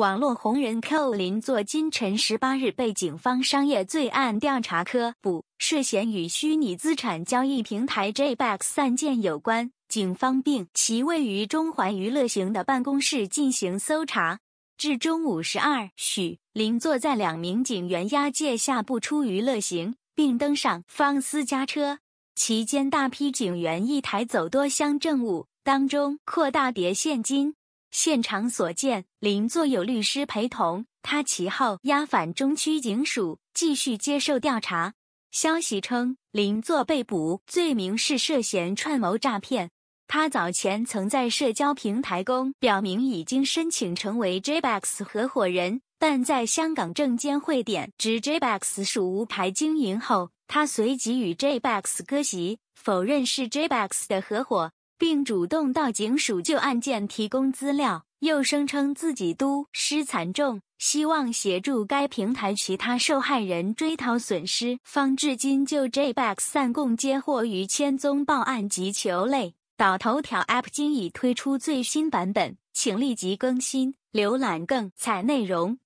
网络红人寇林作今晨十八日被警方商业罪案调查科捕，涉嫌与虚拟资产交易平台 j b o x 案件有关，警方并其位于中环娱乐行的办公室进行搜查。至中午十二许，林作在两名警员押解下步出娱乐行，并登上方私家车，期间大批警员一抬走多箱证物，当中扩大叠现金。现场所见，林作有律师陪同，他其后押返中区警署继续接受调查。消息称，林作被捕，罪名是涉嫌串谋诈骗。他早前曾在社交平台公表明已经申请成为 Jbox 合伙人，但在香港证监会点指 Jbox 属无牌经营后，他随即与 Jbox 割席，否认是 Jbox 的合伙。并主动到警署就案件提供资料，又声称自己都失惨重，希望协助该平台其他受害人追讨损失。方至今就 JBack 散供接获逾千宗报案及球类导头条 App 今已推出最新版本，请立即更新，浏览更彩内容。